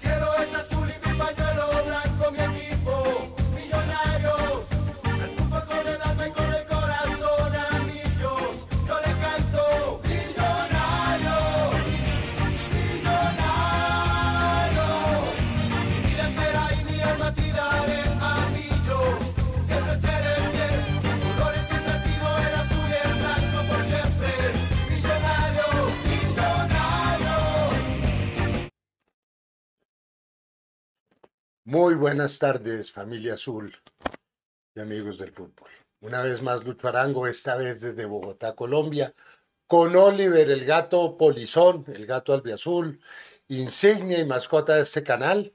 cielo. Muy buenas tardes, familia azul y amigos del fútbol. Una vez más, Lucho Arango, esta vez desde Bogotá, Colombia, con Oliver, el gato polizón, el gato albiazul, insignia y mascota de este canal,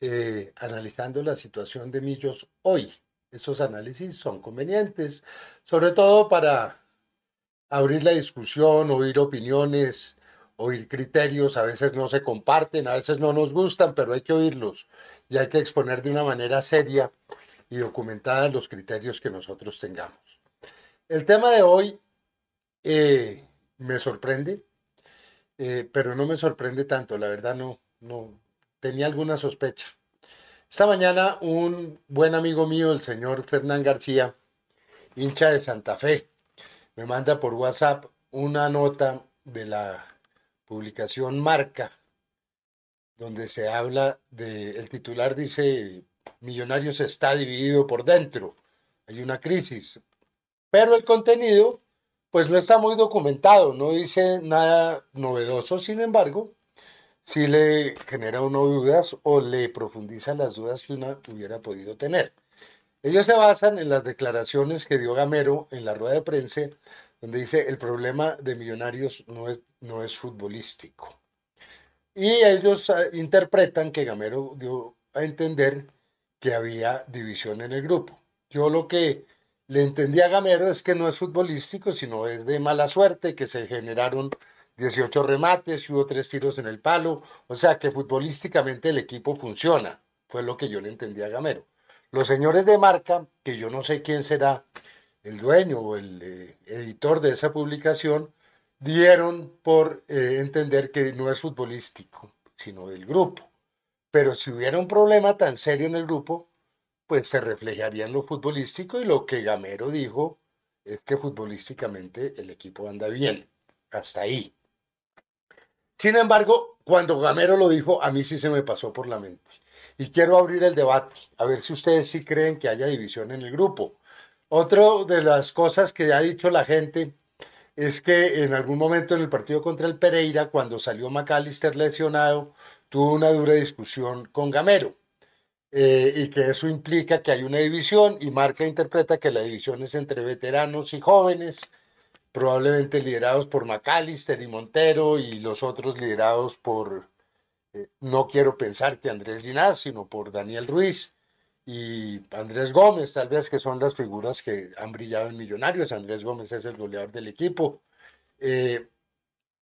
eh, analizando la situación de Millos hoy. Esos análisis son convenientes, sobre todo para abrir la discusión, oír opiniones, oír criterios. A veces no se comparten, a veces no nos gustan, pero hay que oírlos y hay que exponer de una manera seria y documentada los criterios que nosotros tengamos. El tema de hoy eh, me sorprende, eh, pero no me sorprende tanto, la verdad no, no tenía alguna sospecha. Esta mañana un buen amigo mío, el señor Fernán García, hincha de Santa Fe, me manda por WhatsApp una nota de la publicación Marca donde se habla de, el titular dice, Millonarios está dividido por dentro, hay una crisis, pero el contenido pues no está muy documentado, no dice nada novedoso, sin embargo, sí le genera uno dudas o le profundiza las dudas que uno hubiera podido tener. Ellos se basan en las declaraciones que dio Gamero en la rueda de prensa, donde dice el problema de Millonarios no es, no es futbolístico. Y ellos ah, interpretan que Gamero dio a entender que había división en el grupo. Yo lo que le entendí a Gamero es que no es futbolístico, sino es de mala suerte, que se generaron 18 remates, hubo tres tiros en el palo, o sea que futbolísticamente el equipo funciona, fue lo que yo le entendí a Gamero. Los señores de marca, que yo no sé quién será el dueño o el eh, editor de esa publicación, dieron por eh, entender que no es futbolístico, sino del grupo. Pero si hubiera un problema tan serio en el grupo, pues se reflejaría en lo futbolístico y lo que Gamero dijo es que futbolísticamente el equipo anda bien, hasta ahí. Sin embargo, cuando Gamero lo dijo, a mí sí se me pasó por la mente. Y quiero abrir el debate, a ver si ustedes sí creen que haya división en el grupo. Otra de las cosas que ha dicho la gente es que en algún momento en el partido contra el Pereira, cuando salió McAllister lesionado, tuvo una dura discusión con Gamero. Eh, y que eso implica que hay una división y Marca interpreta que la división es entre veteranos y jóvenes, probablemente liderados por McAllister y Montero y los otros liderados por, eh, no quiero pensar que Andrés Linaz, sino por Daniel Ruiz y Andrés Gómez, tal vez que son las figuras que han brillado en Millonarios. Andrés Gómez es el goleador del equipo. Eh,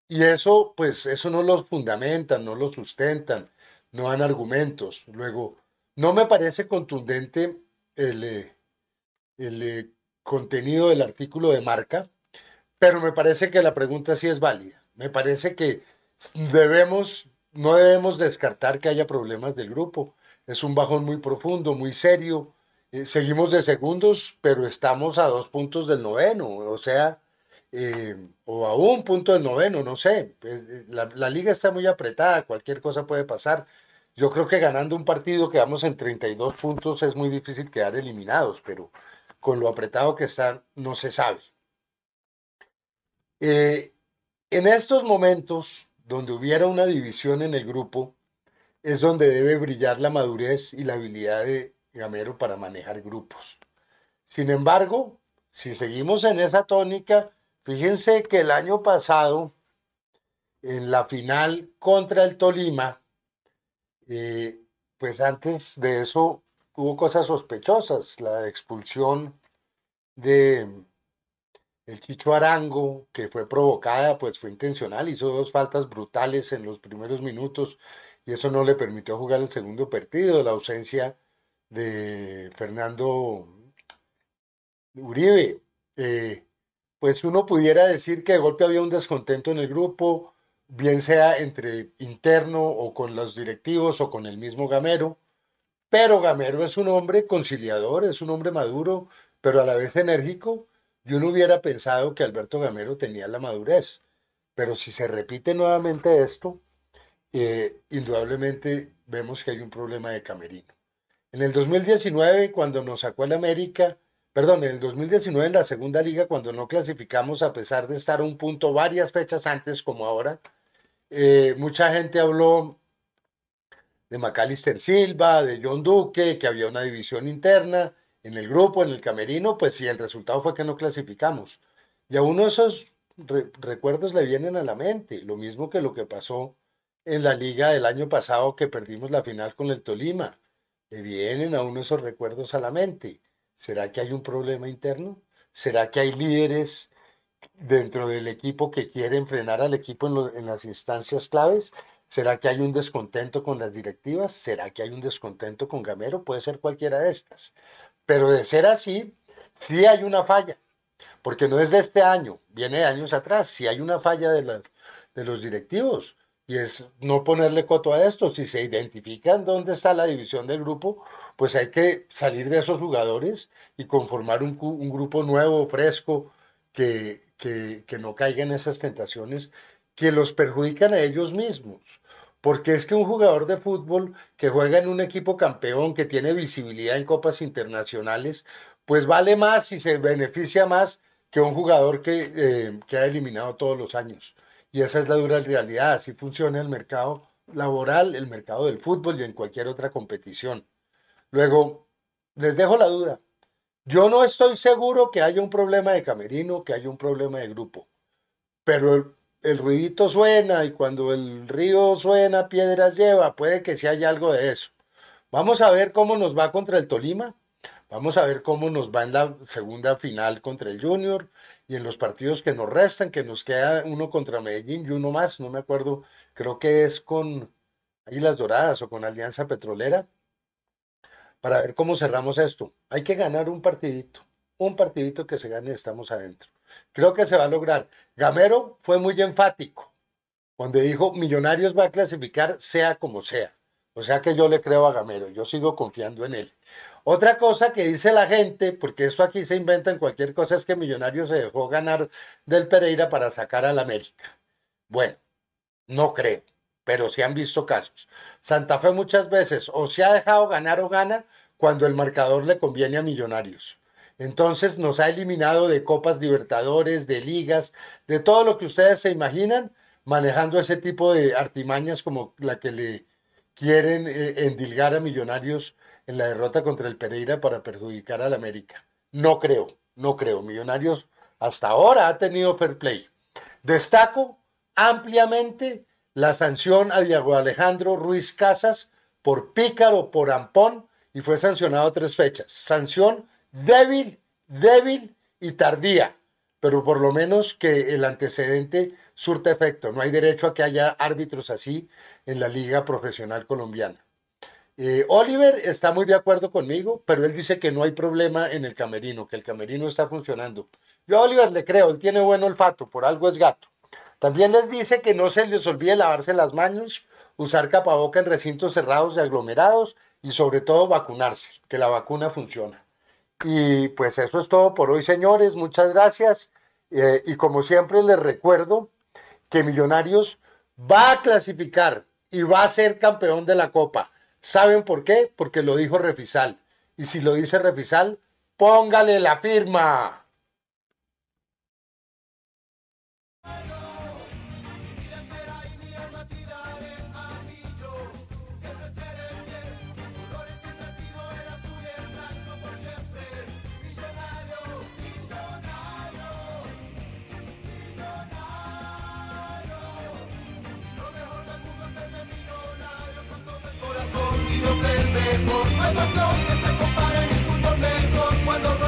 y eso, pues, eso no los fundamentan, no los sustentan, no dan argumentos. Luego, no me parece contundente el, eh, el eh, contenido del artículo de marca, pero me parece que la pregunta sí es válida. Me parece que debemos, no debemos descartar que haya problemas del grupo es un bajón muy profundo, muy serio. Eh, seguimos de segundos, pero estamos a dos puntos del noveno, o sea, eh, o a un punto del noveno, no sé. Eh, la, liga está muy apretada, cualquier cosa puede pasar. Yo creo que ganando un partido que vamos en 32 puntos es muy difícil quedar eliminados, pero con lo apretado que está, no se sabe. en estos momentos, donde hubiera una división en el grupo, es donde debe brillar la madurez y la habilidad de Gamero para manejar grupos. Sin embargo, si seguimos en esa tónica, fíjense que el año pasado, en la final contra el Tolima, eh, pues antes de eso hubo cosas sospechosas, la expulsión de el Chicho Arango, que fue provocada, pues fue intencional, hizo dos faltas brutales en los primeros minutos y eso no le permitió jugar el segundo partido, la ausencia de Fernando Uribe. Eh, pues uno pudiera decir que de golpe había un descontento en el grupo, bien sea entre interno o con los directivos o con el mismo Gamero, pero Gamero es un hombre conciliador, es un hombre maduro, pero a la vez enérgico, yo no hubiera pensado que Alberto Gamero tenía la madurez. Pero si se repite nuevamente esto, eh, indudablemente vemos que hay un problema de camerino. En el 2019, cuando nos sacó el América, perdón, en el 2019 en la segunda liga, cuando no clasificamos a pesar de estar un punto varias fechas antes como ahora, eh, mucha gente habló de Macalister Silva, de John Duque, que había una división interna en el grupo, en el camerino, pues si el resultado fue que no clasificamos. Y a uno esos recuerdos le vienen a la mente, lo mismo que lo que pasó en la liga del año pasado que perdimos la final con el Tolima. Le vienen aún esos recuerdos a la mente. ¿Será que hay un problema interno? ¿Será que hay líderes dentro del equipo que quieren frenar al equipo en, las instancias claves? ¿Será que hay un descontento con las directivas? ¿Será que hay un descontento con Gamero? Puede ser cualquiera de estas. Pero de ser así, si hay una falla, porque no es de este año, viene años atrás, si hay una falla de los directivos y es no ponerle coto a esto. Si se identifican dónde está la división del grupo, pues hay que salir de esos jugadores y conformar un, un grupo nuevo, fresco, que, no caiga en esas tentaciones que los perjudican a ellos mismos. Porque es que un jugador de fútbol que juega en un equipo campeón, que tiene visibilidad en copas internacionales, pues vale más y se beneficia más que un jugador que, eh, que ha eliminado todos los años. Y esa es la dura realidad, así funciona el mercado laboral, el mercado del fútbol y en cualquier otra competición. Luego, les dejo la duda. Yo no estoy seguro que haya un problema de camerino, que haya un problema de grupo, pero el, ruidito suena y cuando el río suena, piedras lleva, puede que sí haya algo de eso. Vamos a ver cómo nos va contra el Tolima, Vamos a ver cómo nos va en la segunda final contra el Junior y en los partidos que nos restan, que nos queda uno contra Medellín y uno más, no me acuerdo, creo que es con Islas Doradas o con Alianza Petrolera, para ver cómo cerramos esto. Hay que ganar un partidito, un partidito que se gane, estamos adentro. Creo que se va a lograr. Gamero fue muy enfático cuando dijo Millonarios va a clasificar sea como sea. O sea que yo le creo a Gamero, yo sigo confiando en él. Otra cosa que dice la gente, porque eso aquí se inventa en cualquier cosa, es que Millonarios se dejó ganar del Pereira para sacar al América. Bueno, no creo, pero se han visto casos. Santa Fe muchas veces o se ha dejado ganar o gana cuando el marcador le conviene a Millonarios. Entonces nos ha eliminado de Copas Libertadores, de ligas, de todo lo que ustedes se imaginan, manejando ese tipo de artimañas como la que le quieren eh, endilgar a Millonarios en la derrota contra el Pereira para perjudicar al América. No creo, no creo. Millonarios hasta ahora ha tenido fair play. Destaco ampliamente la sanción a Diego Alejandro Ruiz Casas por pícaro, por ampón, y fue sancionado tres fechas. Sanción débil, débil y tardía, pero por lo menos que el antecedente surta efecto. No hay derecho a que haya árbitros así en la liga profesional colombiana. Eh, Oliver está muy de acuerdo conmigo, pero él dice que no hay problema en el camerino, que el camerino está funcionando. Yo a Oliver le creo, él tiene buen olfato, por algo es gato. También les dice que no se les olvide lavarse las manos, usar capaboca en recintos cerrados y aglomerados y sobre todo vacunarse, que la vacuna funciona. Y pues eso es todo por hoy, señores. Muchas gracias. Eh, y como siempre les recuerdo que Millonarios va a clasificar y va a ser campeón de la Copa. ¿Saben por qué? Porque lo dijo Refisal. Y si lo dice Refisal, póngale la firma. ser mejor. No hay razón que se compare en el fútbol mejor cuando